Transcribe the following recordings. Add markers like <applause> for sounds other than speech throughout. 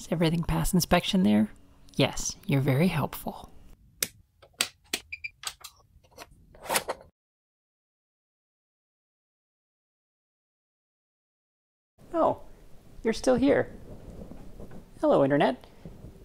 Does everything pass inspection there? Yes, you're very helpful. Oh, you're still here. Hello, Internet.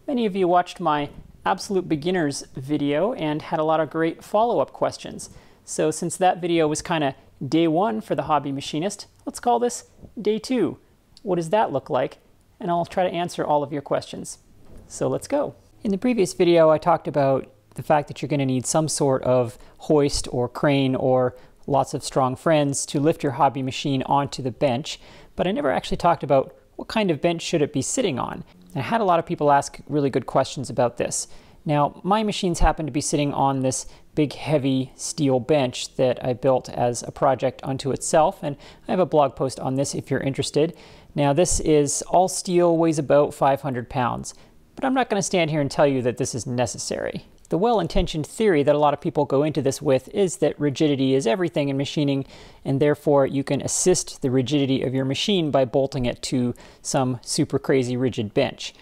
Many of you watched my Absolute Beginners video and had a lot of great follow-up questions. So since that video was kind of day one for the hobby machinist, let's call this day two. What does that look like? and I'll try to answer all of your questions. So let's go. In the previous video, I talked about the fact that you're going to need some sort of hoist or crane or lots of strong friends to lift your hobby machine onto the bench, but I never actually talked about what kind of bench should it be sitting on. I had a lot of people ask really good questions about this. Now, my machines happen to be sitting on this big heavy steel bench that I built as a project unto itself, and I have a blog post on this if you're interested. Now, this is all steel, weighs about 500 pounds, but I'm not going to stand here and tell you that this is necessary. The well-intentioned theory that a lot of people go into this with is that rigidity is everything in machining, and therefore you can assist the rigidity of your machine by bolting it to some super crazy rigid bench.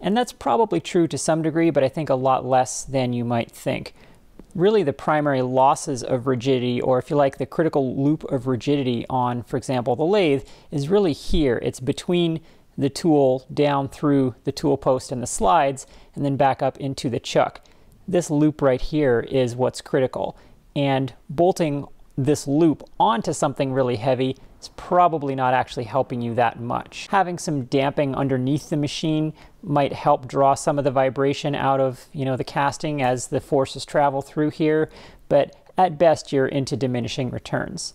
And that's probably true to some degree, but I think a lot less than you might think. Really, the primary losses of rigidity, or if you like, the critical loop of rigidity on, for example, the lathe, is really here. It's between the tool down through the tool post and the slides, and then back up into the chuck. This loop right here is what's critical. And bolting this loop onto something really heavy is probably not actually helping you that much. Having some damping underneath the machine might help draw some of the vibration out of you know the casting as the forces travel through here but at best you're into diminishing returns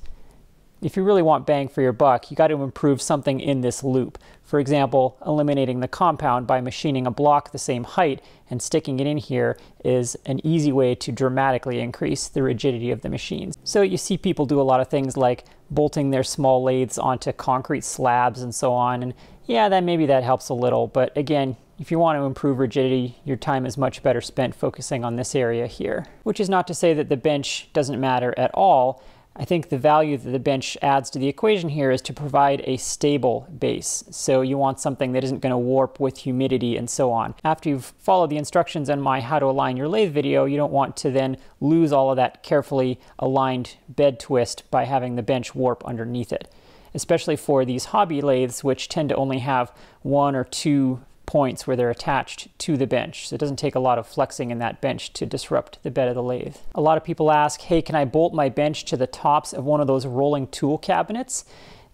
if you really want bang for your buck you got to improve something in this loop for example eliminating the compound by machining a block the same height and sticking it in here is an easy way to dramatically increase the rigidity of the machines so you see people do a lot of things like bolting their small lathes onto concrete slabs and so on and yeah, that maybe that helps a little, but again, if you want to improve rigidity, your time is much better spent focusing on this area here. Which is not to say that the bench doesn't matter at all. I think the value that the bench adds to the equation here is to provide a stable base. So you want something that isn't going to warp with humidity and so on. After you've followed the instructions on my how to align your lathe video, you don't want to then lose all of that carefully aligned bed twist by having the bench warp underneath it especially for these hobby lathes, which tend to only have one or two points where they're attached to the bench. So it doesn't take a lot of flexing in that bench to disrupt the bed of the lathe. A lot of people ask, hey, can I bolt my bench to the tops of one of those rolling tool cabinets?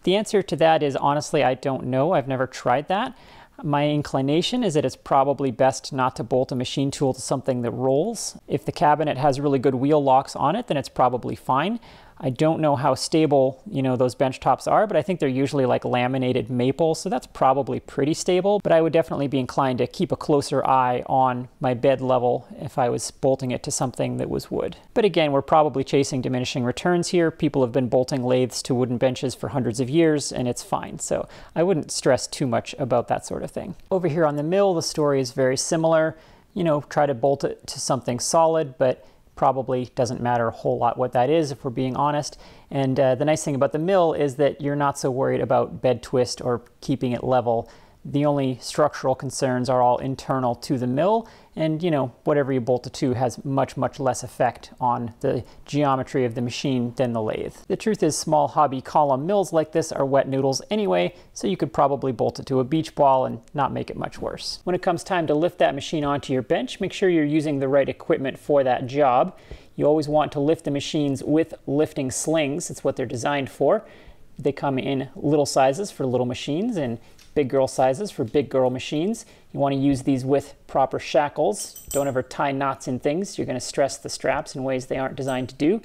The answer to that is honestly, I don't know. I've never tried that. My inclination is that it's probably best not to bolt a machine tool to something that rolls. If the cabinet has really good wheel locks on it, then it's probably fine. I don't know how stable, you know, those bench tops are, but I think they're usually like laminated maple, so that's probably pretty stable, but I would definitely be inclined to keep a closer eye on my bed level if I was bolting it to something that was wood. But again, we're probably chasing diminishing returns here. People have been bolting lathes to wooden benches for hundreds of years and it's fine, so I wouldn't stress too much about that sort of thing. Over here on the mill, the story is very similar. You know, try to bolt it to something solid, but probably doesn't matter a whole lot what that is if we're being honest. And uh, the nice thing about the mill is that you're not so worried about bed twist or keeping it level. The only structural concerns are all internal to the mill, and you know, whatever you bolt it to has much, much less effect on the geometry of the machine than the lathe. The truth is small hobby column mills like this are wet noodles anyway, so you could probably bolt it to a beach ball and not make it much worse. When it comes time to lift that machine onto your bench, make sure you're using the right equipment for that job. You always want to lift the machines with lifting slings, it's what they're designed for. They come in little sizes for little machines and big girl sizes for big girl machines. You want to use these with proper shackles. Don't ever tie knots in things. You're going to stress the straps in ways they aren't designed to do.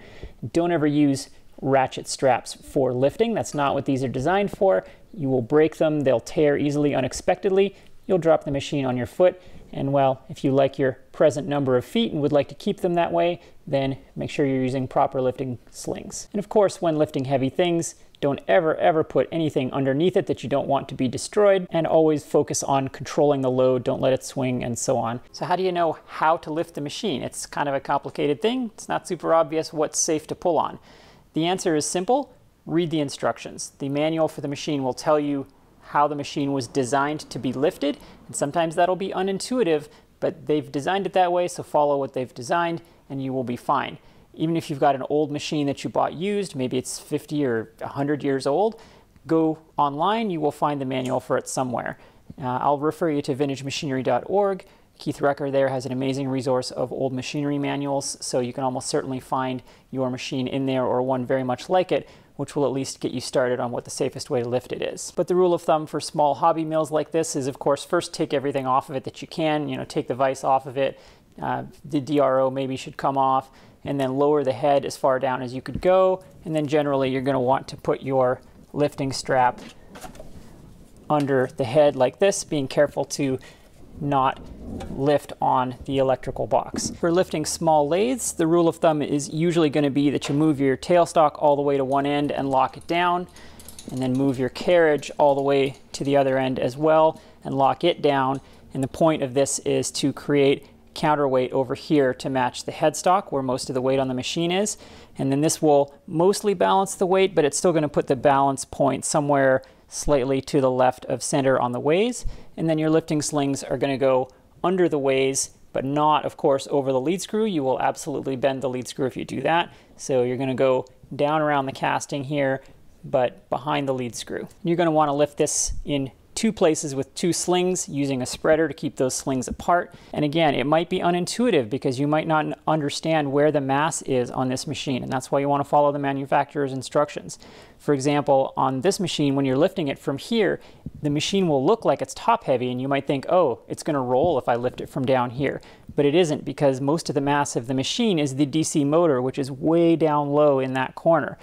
Don't ever use ratchet straps for lifting. That's not what these are designed for. You will break them. They'll tear easily unexpectedly. You'll drop the machine on your foot. And well, if you like your present number of feet and would like to keep them that way, then make sure you're using proper lifting slings. And of course, when lifting heavy things, don't ever, ever put anything underneath it that you don't want to be destroyed, and always focus on controlling the load, don't let it swing, and so on. So how do you know how to lift the machine? It's kind of a complicated thing. It's not super obvious what's safe to pull on. The answer is simple, read the instructions. The manual for the machine will tell you how the machine was designed to be lifted, and sometimes that'll be unintuitive, but they've designed it that way, so follow what they've designed, and you will be fine even if you've got an old machine that you bought used, maybe it's 50 or 100 years old, go online, you will find the manual for it somewhere. Uh, I'll refer you to vintagemachinery.org. Keith Recker there has an amazing resource of old machinery manuals, so you can almost certainly find your machine in there or one very much like it, which will at least get you started on what the safest way to lift it is. But the rule of thumb for small hobby mills like this is, of course, first take everything off of it that you can, you know, take the vise off of it, uh, the DRO maybe should come off, and then lower the head as far down as you could go. And then generally you're gonna want to put your lifting strap under the head like this, being careful to not lift on the electrical box. For lifting small lathes, the rule of thumb is usually going to be that you move your tailstock all the way to one end and lock it down, and then move your carriage all the way to the other end as well and lock it down. And the point of this is to create counterweight over here to match the headstock where most of the weight on the machine is. And then this will mostly balance the weight, but it's still going to put the balance point somewhere slightly to the left of center on the ways. And then your lifting slings are going to go under the ways, but not, of course, over the lead screw. You will absolutely bend the lead screw if you do that. So you're going to go down around the casting here, but behind the lead screw. You're going to want to lift this in two places with two slings using a spreader to keep those slings apart. And again, it might be unintuitive because you might not understand where the mass is on this machine. And that's why you want to follow the manufacturer's instructions. For example, on this machine, when you're lifting it from here, the machine will look like it's top heavy and you might think, oh, it's going to roll if I lift it from down here. But it isn't because most of the mass of the machine is the DC motor, which is way down low in that corner.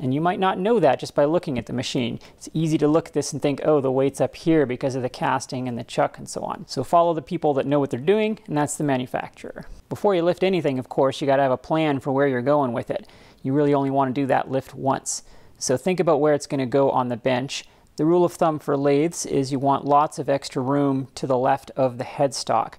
And you might not know that just by looking at the machine. It's easy to look at this and think, oh, the weight's up here because of the casting and the chuck and so on. So follow the people that know what they're doing, and that's the manufacturer. Before you lift anything, of course, you gotta have a plan for where you're going with it. You really only wanna do that lift once. So think about where it's gonna go on the bench. The rule of thumb for lathes is you want lots of extra room to the left of the headstock.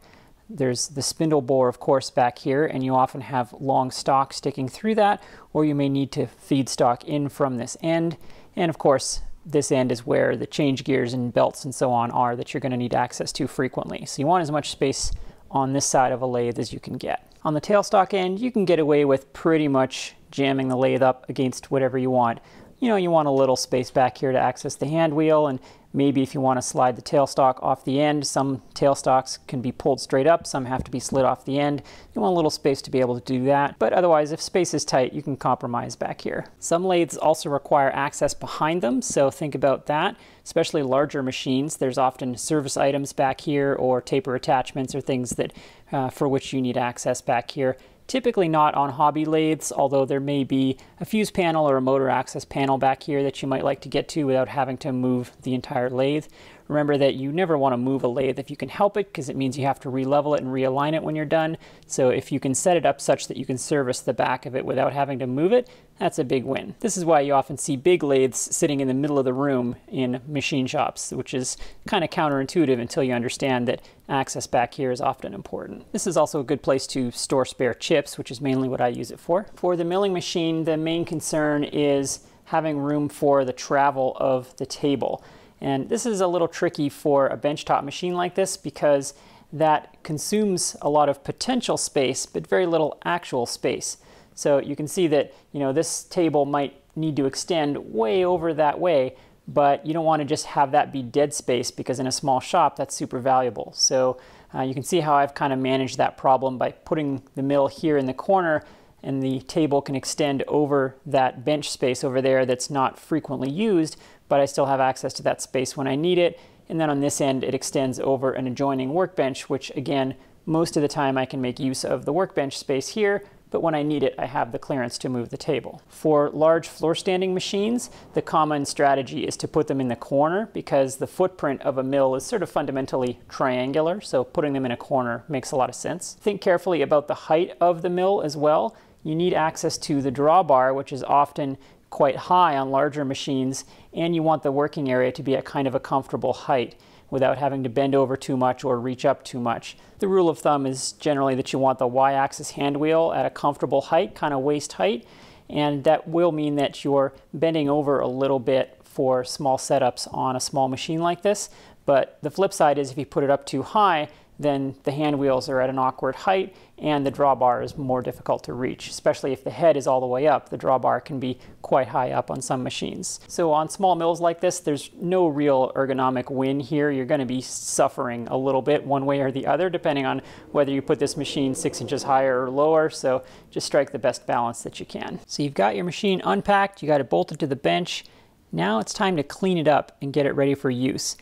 There's the spindle bore, of course, back here, and you often have long stock sticking through that, or you may need to feed stock in from this end. And of course, this end is where the change gears and belts and so on are that you're going to need access to frequently. So you want as much space on this side of a lathe as you can get. On the tailstock end, you can get away with pretty much jamming the lathe up against whatever you want you know, you want a little space back here to access the hand wheel and maybe if you want to slide the tailstock off the end, some tailstocks can be pulled straight up, some have to be slid off the end. You want a little space to be able to do that, but otherwise if space is tight, you can compromise back here. Some lathes also require access behind them, so think about that, especially larger machines. There's often service items back here or taper attachments or things that uh, for which you need access back here typically not on hobby lathes, although there may be a fuse panel or a motor access panel back here that you might like to get to without having to move the entire lathe. Remember that you never want to move a lathe if you can help it because it means you have to relevel it and realign it when you're done. So if you can set it up such that you can service the back of it without having to move it, that's a big win. This is why you often see big lathes sitting in the middle of the room in machine shops, which is kind of counterintuitive until you understand that access back here is often important. This is also a good place to store spare chips, which is mainly what I use it for. For the milling machine, the main concern is having room for the travel of the table. And this is a little tricky for a benchtop machine like this because that consumes a lot of potential space, but very little actual space. So you can see that, you know, this table might need to extend way over that way but you don't want to just have that be dead space because in a small shop that's super valuable. So uh, you can see how I've kind of managed that problem by putting the mill here in the corner and the table can extend over that bench space over there that's not frequently used, but I still have access to that space when I need it. And then on this end, it extends over an adjoining workbench, which again, most of the time I can make use of the workbench space here but when I need it, I have the clearance to move the table. For large floor standing machines, the common strategy is to put them in the corner because the footprint of a mill is sort of fundamentally triangular, so putting them in a corner makes a lot of sense. Think carefully about the height of the mill as well. You need access to the drawbar, which is often quite high on larger machines, and you want the working area to be at kind of a comfortable height without having to bend over too much or reach up too much. The rule of thumb is generally that you want the y-axis hand wheel at a comfortable height, kind of waist height, and that will mean that you're bending over a little bit for small setups on a small machine like this. But the flip side is if you put it up too high, then the hand wheels are at an awkward height and the drawbar is more difficult to reach, especially if the head is all the way up. The drawbar can be quite high up on some machines. So on small mills like this, there's no real ergonomic win here. You're gonna be suffering a little bit one way or the other, depending on whether you put this machine six inches higher or lower. So just strike the best balance that you can. So you've got your machine unpacked, you got it bolted to the bench. Now it's time to clean it up and get it ready for use.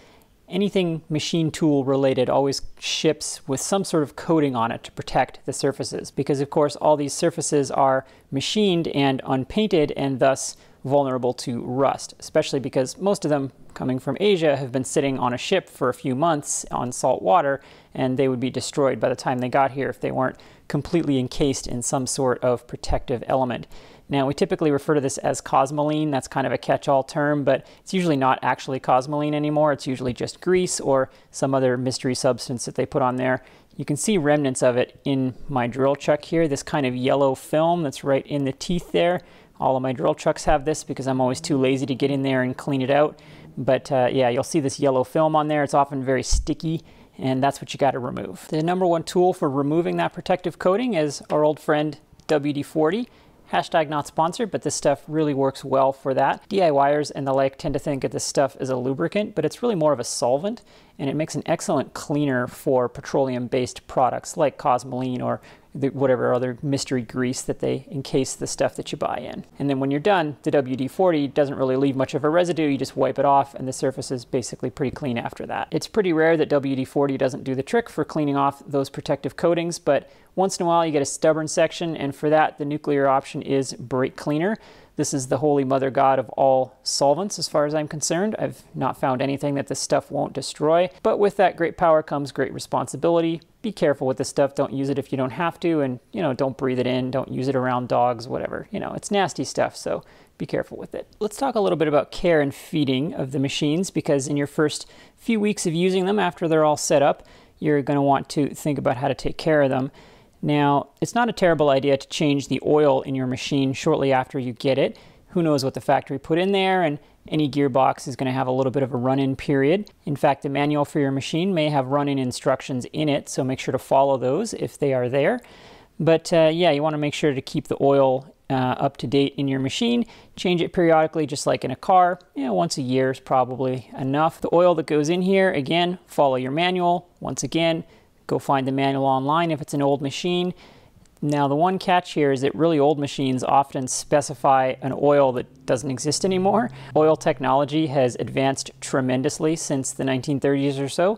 Anything machine tool related always ships with some sort of coating on it to protect the surfaces because of course all these surfaces are machined and unpainted and thus vulnerable to rust, especially because most of them coming from Asia have been sitting on a ship for a few months on salt water and they would be destroyed by the time they got here if they weren't completely encased in some sort of protective element. Now, we typically refer to this as cosmoline. That's kind of a catch-all term, but it's usually not actually cosmoline anymore. It's usually just grease or some other mystery substance that they put on there. You can see remnants of it in my drill chuck here, this kind of yellow film that's right in the teeth there. All of my drill chucks have this because I'm always too lazy to get in there and clean it out. But uh, yeah, you'll see this yellow film on there. It's often very sticky and that's what you got to remove. The number one tool for removing that protective coating is our old friend WD-40. Hashtag not sponsored, but this stuff really works well for that. DIYers and the like tend to think that this stuff is a lubricant, but it's really more of a solvent, and it makes an excellent cleaner for petroleum-based products like Cosmoline or the, whatever other mystery grease that they encase the stuff that you buy in. And then when you're done, the WD-40 doesn't really leave much of a residue. You just wipe it off and the surface is basically pretty clean after that. It's pretty rare that WD-40 doesn't do the trick for cleaning off those protective coatings, but once in a while you get a stubborn section and for that the nuclear option is brake cleaner. This is the Holy Mother God of all solvents, as far as I'm concerned. I've not found anything that this stuff won't destroy, but with that great power comes great responsibility. Be careful with this stuff. Don't use it if you don't have to, and you know, don't breathe it in. Don't use it around dogs, whatever. You know, it's nasty stuff, so be careful with it. Let's talk a little bit about care and feeding of the machines, because in your first few weeks of using them after they're all set up, you're going to want to think about how to take care of them. Now, it's not a terrible idea to change the oil in your machine shortly after you get it. Who knows what the factory put in there, and any gearbox is going to have a little bit of a run-in period. In fact, the manual for your machine may have run-in instructions in it, so make sure to follow those if they are there. But uh, yeah, you want to make sure to keep the oil uh, up to date in your machine. Change it periodically, just like in a car. once a year is probably enough. The oil that goes in here, again, follow your manual. Once again, go find the manual online if it's an old machine. Now the one catch here is that really old machines often specify an oil that doesn't exist anymore. Oil technology has advanced tremendously since the 1930s or so,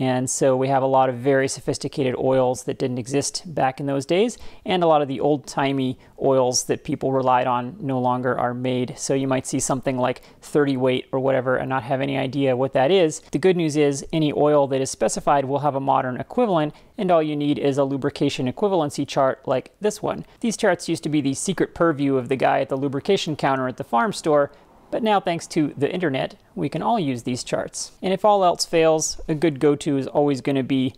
and so we have a lot of very sophisticated oils that didn't exist back in those days, and a lot of the old timey oils that people relied on no longer are made. So you might see something like 30 weight or whatever and not have any idea what that is. The good news is any oil that is specified will have a modern equivalent, and all you need is a lubrication equivalency chart like this one. These charts used to be the secret purview of the guy at the lubrication counter at the farm store, but now, thanks to the internet, we can all use these charts. And if all else fails, a good go-to is always going to be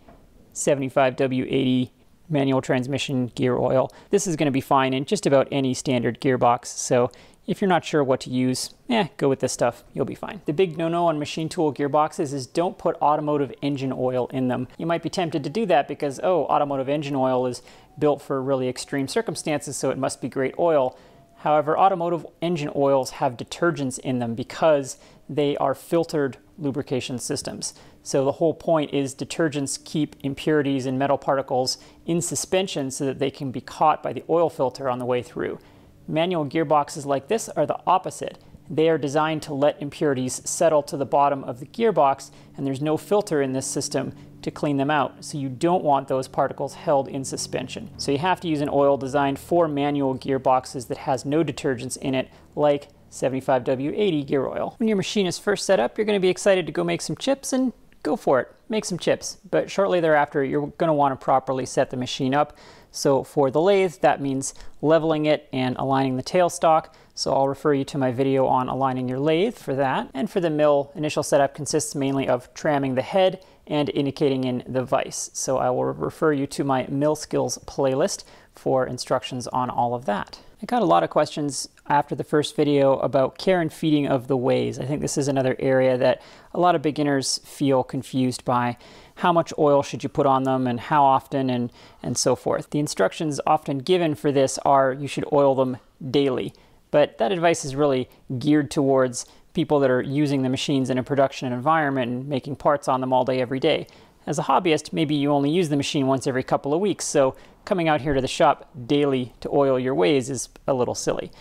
75W80 manual transmission gear oil. This is going to be fine in just about any standard gearbox, so if you're not sure what to use, eh, go with this stuff, you'll be fine. The big no-no on machine tool gearboxes is don't put automotive engine oil in them. You might be tempted to do that because, oh, automotive engine oil is built for really extreme circumstances, so it must be great oil. However, automotive engine oils have detergents in them because they are filtered lubrication systems. So the whole point is detergents keep impurities and metal particles in suspension so that they can be caught by the oil filter on the way through. Manual gearboxes like this are the opposite. They are designed to let impurities settle to the bottom of the gearbox, and there's no filter in this system, to clean them out, so you don't want those particles held in suspension. So you have to use an oil designed for manual gearboxes that has no detergents in it, like 75W80 gear oil. When your machine is first set up, you're going to be excited to go make some chips and go for it. Make some chips. But shortly thereafter, you're going to want to properly set the machine up. So for the lathe, that means leveling it and aligning the tailstock. So I'll refer you to my video on aligning your lathe for that. And for the mill, initial setup consists mainly of tramming the head and indicating in the vise. So I will refer you to my mill skills playlist for instructions on all of that. I got a lot of questions after the first video about care and feeding of the ways. I think this is another area that a lot of beginners feel confused by. How much oil should you put on them and how often and, and so forth. The instructions often given for this are you should oil them daily, but that advice is really geared towards people that are using the machines in a production environment and making parts on them all day, every day. As a hobbyist, maybe you only use the machine once every couple of weeks, so coming out here to the shop daily to oil your ways is a little silly.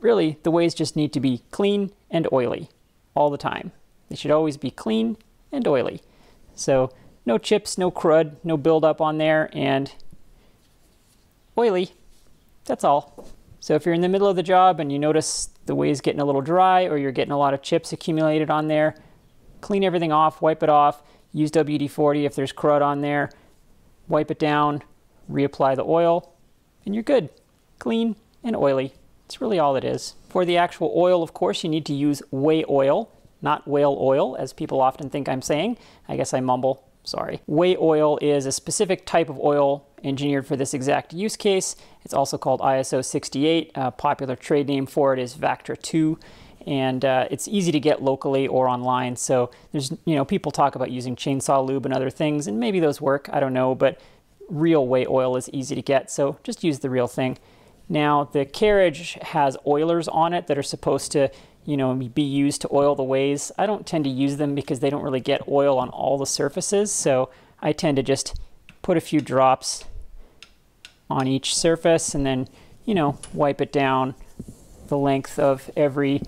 Really, the ways just need to be clean and oily all the time. They should always be clean and oily. So no chips, no crud, no buildup on there, and oily. That's all. So if you're in the middle of the job and you notice the whey is getting a little dry or you're getting a lot of chips accumulated on there, clean everything off, wipe it off, use WD-40 if there's crud on there, wipe it down, reapply the oil, and you're good. Clean and oily. It's really all it is. For the actual oil, of course, you need to use whey oil, not whale oil, as people often think I'm saying. I guess I mumble, sorry. Whey oil is a specific type of oil engineered for this exact use case. It's also called ISO 68. A popular trade name for it is Vactor 2 and uh, it's easy to get locally or online. So there's, you know, people talk about using chainsaw lube and other things, and maybe those work, I don't know, but real whey oil is easy to get, so just use the real thing. Now, the carriage has oilers on it that are supposed to, you know, be used to oil the ways. I don't tend to use them because they don't really get oil on all the surfaces, so I tend to just put a few drops on each surface and then, you know, wipe it down the length of every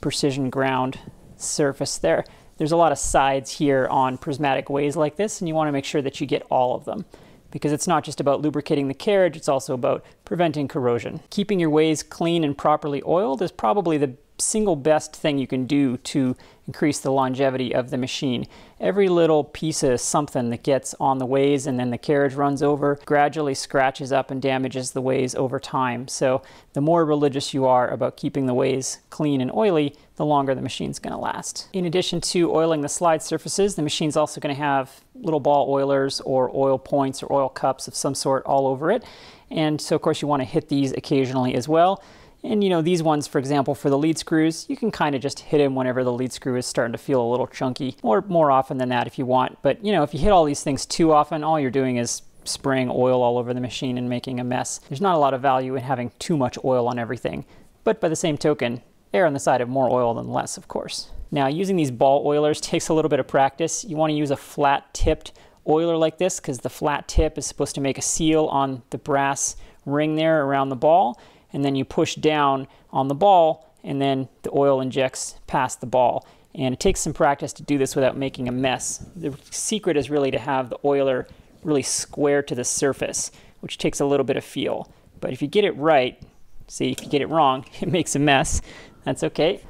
precision ground surface there. There's a lot of sides here on prismatic ways like this, and you want to make sure that you get all of them because it's not just about lubricating the carriage, it's also about preventing corrosion. Keeping your ways clean and properly oiled is probably the single best thing you can do to increase the longevity of the machine. Every little piece of something that gets on the ways and then the carriage runs over gradually scratches up and damages the ways over time. So the more religious you are about keeping the ways clean and oily, the longer the machine's going to last. In addition to oiling the slide surfaces, the machine's also going to have little ball oilers or oil points or oil cups of some sort all over it. And so of course you want to hit these occasionally as well. And you know, these ones, for example, for the lead screws, you can kind of just hit them whenever the lead screw is starting to feel a little chunky, or more often than that if you want. But you know, if you hit all these things too often, all you're doing is spraying oil all over the machine and making a mess. There's not a lot of value in having too much oil on everything. But by the same token, err on the side of more oil than less, of course. Now, using these ball oilers <laughs> takes a little bit of practice. You want to use a flat tipped oiler like this because the flat tip is supposed to make a seal on the brass ring there around the ball and then you push down on the ball and then the oil injects past the ball. And it takes some practice to do this without making a mess. The secret is really to have the oiler really square to the surface, which takes a little bit of feel. But if you get it right, see if you get it wrong, <laughs> it makes a mess. That's okay.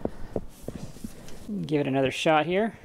Give it another shot here.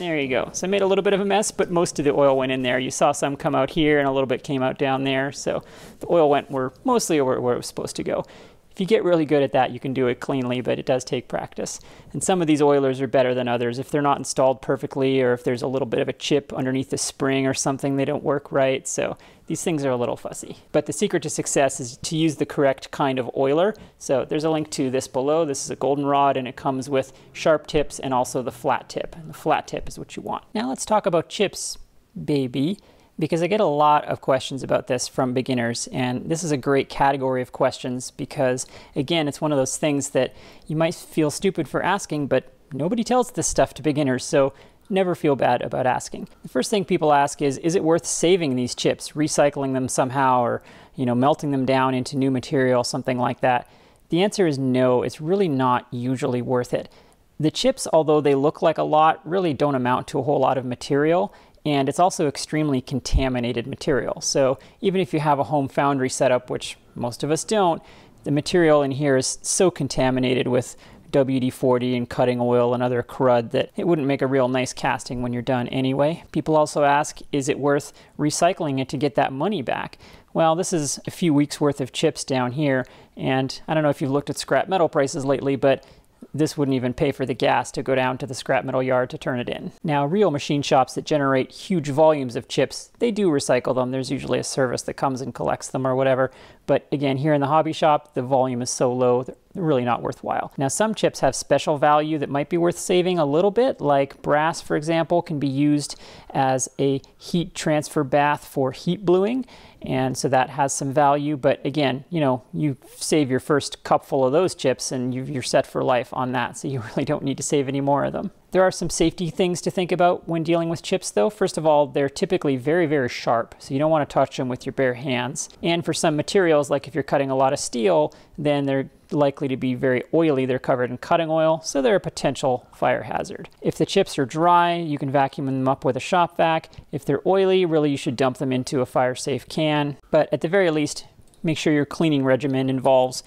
There you go. So I made a little bit of a mess, but most of the oil went in there. You saw some come out here and a little bit came out down there. So the oil went where mostly where, where it was supposed to go. If you get really good at that, you can do it cleanly, but it does take practice. And some of these oilers are better than others. If they're not installed perfectly, or if there's a little bit of a chip underneath the spring or something, they don't work right. So these things are a little fussy. But the secret to success is to use the correct kind of oiler. So there's a link to this below. This is a goldenrod, and it comes with sharp tips and also the flat tip. And the flat tip is what you want. Now let's talk about chips, baby because I get a lot of questions about this from beginners. And this is a great category of questions because, again, it's one of those things that you might feel stupid for asking, but nobody tells this stuff to beginners. So never feel bad about asking. The first thing people ask is is it worth saving these chips, recycling them somehow or, you know, melting them down into new material, something like that? The answer is no, it's really not usually worth it. The chips, although they look like a lot, really don't amount to a whole lot of material, and it's also extremely contaminated material. So even if you have a home foundry setup, which most of us don't, the material in here is so contaminated with WD-40 and cutting oil and other crud that it wouldn't make a real nice casting when you're done anyway. People also ask, is it worth recycling it to get that money back? Well, this is a few weeks worth of chips down here, and I don't know if you've looked at scrap metal prices lately, but this wouldn't even pay for the gas to go down to the scrap metal yard to turn it in. Now, real machine shops that generate huge volumes of chips, they do recycle them. There's usually a service that comes and collects them or whatever. But again, here in the hobby shop, the volume is so low, they're really not worthwhile. Now, some chips have special value that might be worth saving a little bit, like brass, for example, can be used as a heat transfer bath for heat bluing. And so that has some value, but again, you know, you save your first cupful of those chips and you're set for life on that. So you <laughs> really don't need to save any more of them. There are some safety things to think about when dealing with chips though. First of all, they're typically very, very sharp, so you don't want to touch them with your bare hands. And for some materials, like if you're cutting a lot of steel, then they're likely to be very oily. They're covered in cutting oil, so they're a potential fire hazard. If the chips are dry, you can vacuum them up with a shop vac. If they're oily, really you should dump them into a fire safe can. But at the very least, make sure your cleaning regimen involves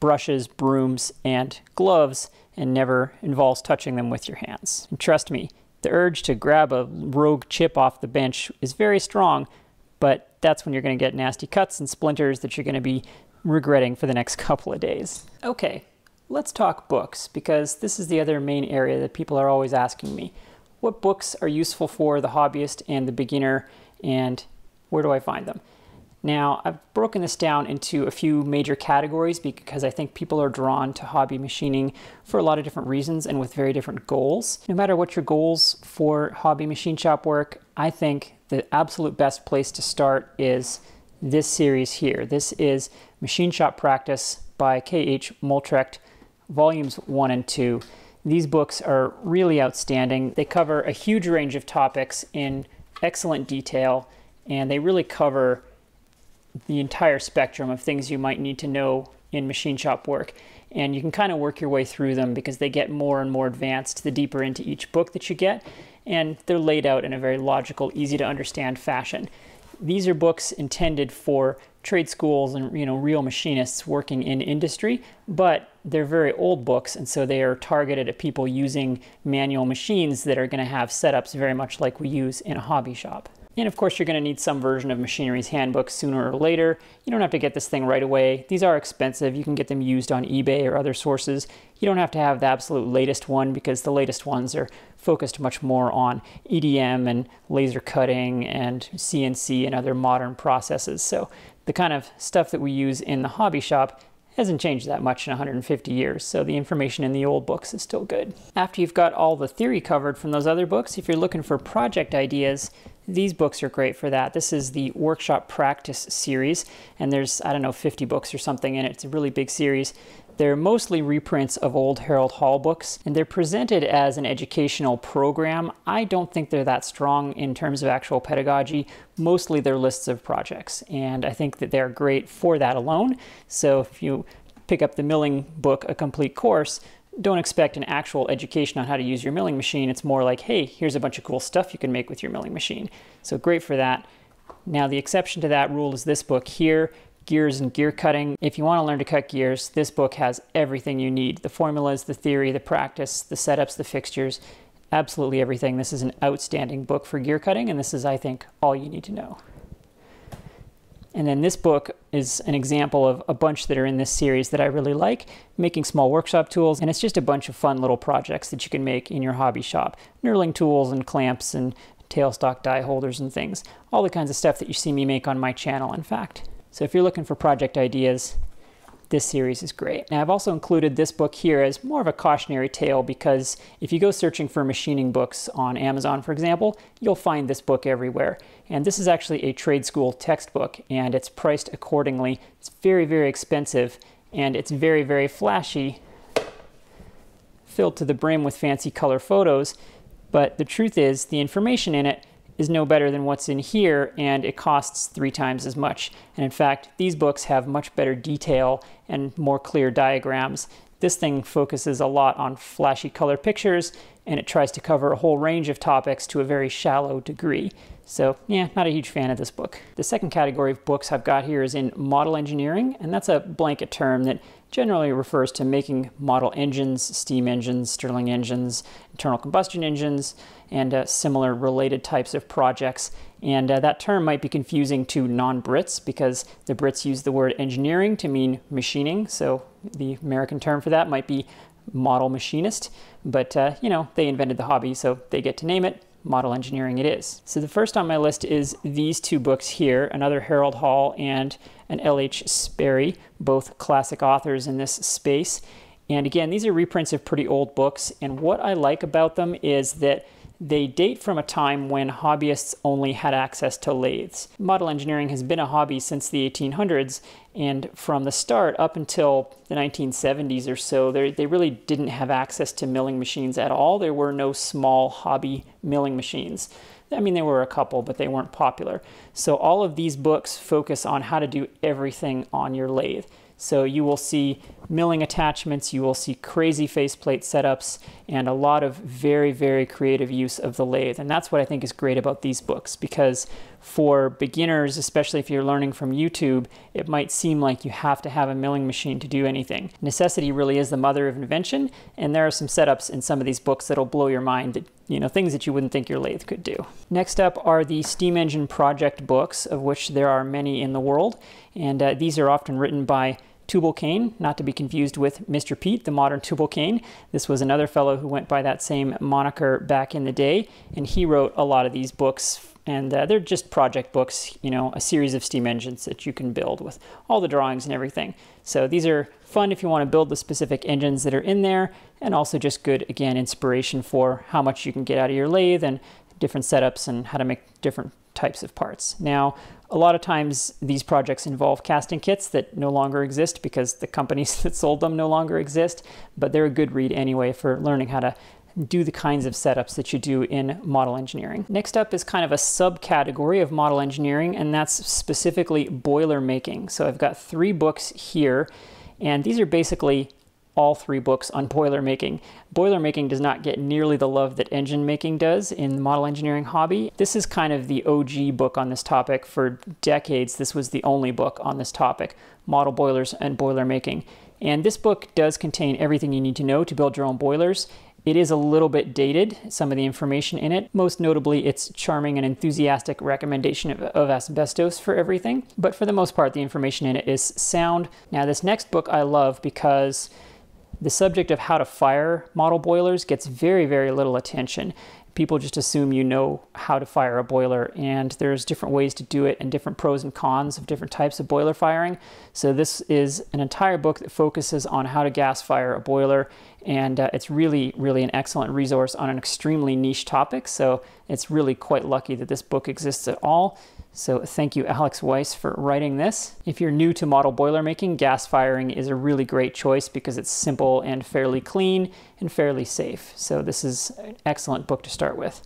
brushes, brooms, and gloves and never involves touching them with your hands. And trust me, the urge to grab a rogue chip off the bench is very strong, but that's when you're going to get nasty cuts and splinters that you're going to be regretting for the next <laughs> couple of days. Okay, let's talk books because this is the other main area that people are always asking me. What books are useful for the hobbyist and the beginner and where do I find them? Now, I've broken this down into a few major categories because I think people are drawn to hobby machining for a lot of different reasons and with very different goals. No matter what your goals for hobby machine shop work, I think the absolute best place to start is this series here. This is Machine Shop Practice by K.H. Moltrecht, volumes one and two. These books are really outstanding. They cover a huge range of topics in excellent detail, and they really cover the entire spectrum of things you might need to know in machine shop work. And you can kind of work your way through them because they get more and more advanced the deeper into each book that you get, and they're laid out in a very logical, easy to understand fashion. These are books intended for trade schools and you know real machinists working in industry, but they're very old books, and so they are targeted at people using manual machines that are going to have setups very much like we use in a hobby shop. And of course, you're going to need some version of Machinery's Handbook sooner or later. You don't have to get this thing right away. These are expensive. You can get them used on eBay or other sources. You don't have to have the absolute latest one because the latest ones are focused much more on EDM and laser cutting and CNC and other modern processes. So the kind of stuff that we use in the hobby shop hasn't changed that much in 150 years, so the information in the old books is still good. After you've got all the theory covered from those other books, if you're looking for project ideas, these books are great for that. This is the workshop practice series, and there's, I don't know, 50 books or something in it. It's a really big series. They're mostly reprints of old Harold Hall books, and they're presented as an educational program. I don't think they're that strong in terms of actual pedagogy. Mostly they're lists of projects, and I think that they're great for that alone. So if you pick up the Milling book, A Complete Course, don't expect an actual education on how to use your milling machine. It's more like, hey, here's a bunch of cool stuff you can make with your milling machine. So great for that. Now the exception to that rule is this book here, Gears and Gear Cutting. If you want to learn to cut gears, this book has everything you need. The formulas, the theory, the practice, the setups, the fixtures, absolutely everything. This is an outstanding book for gear cutting and this is, I think, all you need to know. And then this book is an example of a bunch that are in this series that I really like, making small workshop tools. And it's just a bunch of fun little projects that you can make in your hobby shop. Knurling tools and clamps and tailstock die holders and things. All the kinds of stuff that you see me make on my channel, in fact. So if you're looking for project ideas, this series is great. Now, I've also included this book here as more of a cautionary tale because if you go searching for machining books on Amazon, for example, you'll find this book everywhere. And this is actually a trade school textbook and it's priced accordingly. It's very, very expensive and it's very, very flashy, filled to the brim with fancy color photos. But the truth is, the information in it is no better than what's in here, and it costs three times as much. And in fact, these books have much better detail and more clear diagrams. This thing focuses a lot on flashy color pictures, and it tries to cover a whole range of topics to a very shallow degree. So yeah, not a huge fan of this book. The second category of books I've got here is in model engineering, and that's a blanket term that generally refers to making model engines, steam engines, Stirling engines, internal combustion engines, and uh, similar related types of projects. And uh, that term might be confusing to non-Brits because the Brits use the word engineering to mean machining. So the American term for that might be model machinist. But, uh, you know, they invented the hobby, so they get to name it model engineering it is. So the first on my list is these two books here, another Harold Hall and an L.H. Sperry, both classic authors in this space. And again, these are reprints of pretty old books. And what I like about them is that they date from a time when hobbyists only had access to lathes. Model engineering has been a hobby since the 1800s, and from the start up until the 1970s or so, they really didn't have access to milling machines at all. There were no small hobby milling machines. I mean, there were a couple, but they weren't popular. So all of these books focus on how to do everything on your lathe. So you will see milling attachments, you will see crazy faceplate setups, and a lot of very, very creative use of the lathe. And that's what I think is great about these books because for beginners, especially if you're learning from YouTube, it might seem like you have to have a milling machine to do anything. Necessity really is the mother of invention, and there are some setups in some of these books that'll blow your mind that you know, things that you wouldn't think your lathe could do. Next up are the steam engine project books, of which there are many in the world, and uh, these are often written by Tubal Cain, not to be confused with Mr. Pete, the modern Tubal Cain. This was another fellow who went by that same moniker back in the day, and he wrote a lot of these books. And uh, they're just project books, you know, a series of steam engines that you can build with all the drawings and everything. So these are fun if you want to build the specific engines that are in there, and also just good, again, inspiration for how much you can get out of your lathe and different setups and how to make different types of parts. Now, a lot of times these projects involve casting kits that no longer exist because the companies <laughs> that sold them no longer exist, but they're a good read anyway for learning how to do the kinds of setups that you do in model engineering. Next up is kind of a subcategory of model engineering, and that's specifically boiler making. So I've got three books here, and these are basically all three books on boiler making. Boiler making does not get nearly the love that engine making does in the model engineering hobby. This is kind of the OG book on this topic. For decades, this was the only book on this topic, model boilers and boiler making. And this book does contain everything you need to know to build your own boilers. It is a little bit dated, some of the information in it, most notably its charming and enthusiastic recommendation of, of, asbestos for everything. But for the most part, the information in it is sound. Now, this next book I love because the subject of how to fire model boilers gets very, very little attention. People just assume you know how to fire a boiler, and there's different ways to do it and different pros and cons of different types of boiler firing. So, this is an entire book that focuses on how to gas fire a boiler, and uh, it's really, really an excellent resource on an extremely niche topic. So, it's really quite lucky that this book exists at all. So thank you, Alex Weiss, for writing this. If you're new to model boiler making, gas firing is a really great choice because it's simple and fairly clean and fairly safe. So this is an excellent book to start with.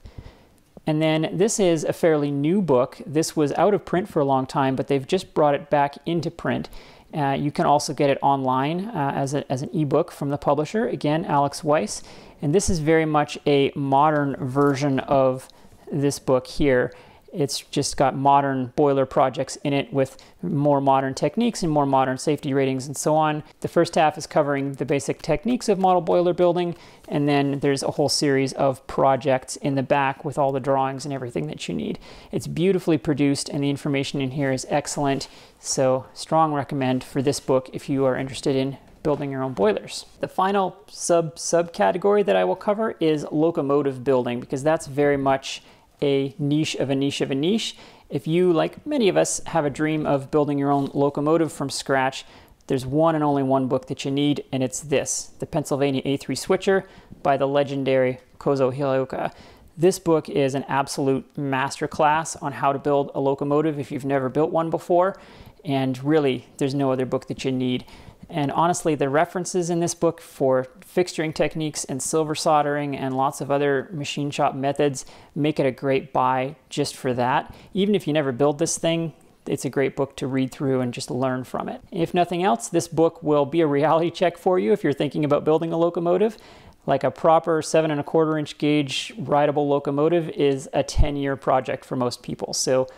And then this is a fairly new book. This was out of print for a long time, but they've just brought it back into print. Uh, you can also get it online uh, as, a, as an ebook from the publisher. Again, Alex Weiss. And this is very much a modern version of this book here. It's just got modern boiler projects in it with more modern techniques and more modern safety ratings and so on. The first half is covering the basic techniques of model boiler building, and then there's a whole series of projects in the back with all the drawings and everything that you need. It's beautifully produced, and the information in here is excellent. So, strong recommend for this book if you are interested in building your own boilers. The final sub subcategory that I will cover is locomotive building because that's very much a niche of a niche of a niche. If you, like many of us, have a dream of building your own locomotive from scratch, there's one and only one book that you need, and it's this The Pennsylvania A3 Switcher by the legendary Kozo Hiroka. This book is an absolute masterclass on how to build a locomotive if you've never built one before, and really, there's no other book that you need. And honestly, the references in this book for fixturing techniques and silver soldering and lots of other machine shop methods make it a great buy just for that. Even if you never build this thing, it's a great book to read through and just learn from it. If nothing else, this book will be a reality <laughs> check for you if you're thinking about building a locomotive. Like a proper seven and a quarter inch gauge rideable locomotive is a 10 year project for most people. So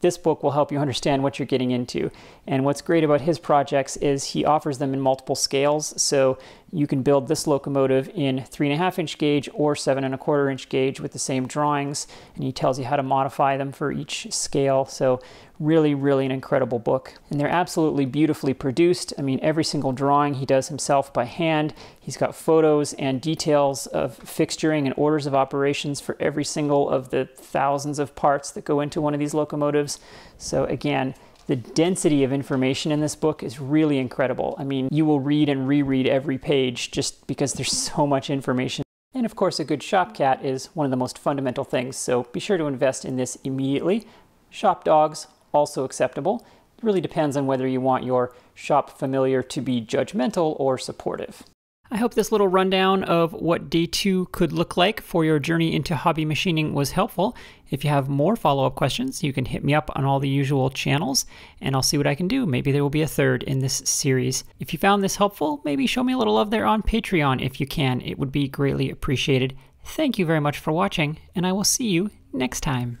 this book will help you understand what you're getting into. And what's great about his projects is he offers them in multiple scales. So you can build this locomotive in three and a half inch gauge or seven and a quarter inch gauge with the same drawings and he tells you how to modify them for each scale so really really an incredible book and they're absolutely beautifully produced i mean every single drawing he does himself by hand he's got photos and details of fixturing and orders of operations for every single of the thousands of parts that go into one of these locomotives so again the density of information in this book is really incredible. I mean, you will read and reread every page just because there's <laughs> so much information. And of course, a good shop cat is one of the most fundamental things, so be sure to invest in this immediately. Shop dogs, also acceptable. It really depends on whether you want your shop familiar to be judgmental or supportive. I hope this little rundown of what day two could look like for your journey into hobby machining was helpful. If you have more follow up questions, you can hit me up on all the usual channels and I'll see what I can do. Maybe there will be a third in this series. If you found this helpful, maybe show me a little love there on Patreon if you can. It would be greatly appreciated. Thank you very much for watching, and I will see you next time.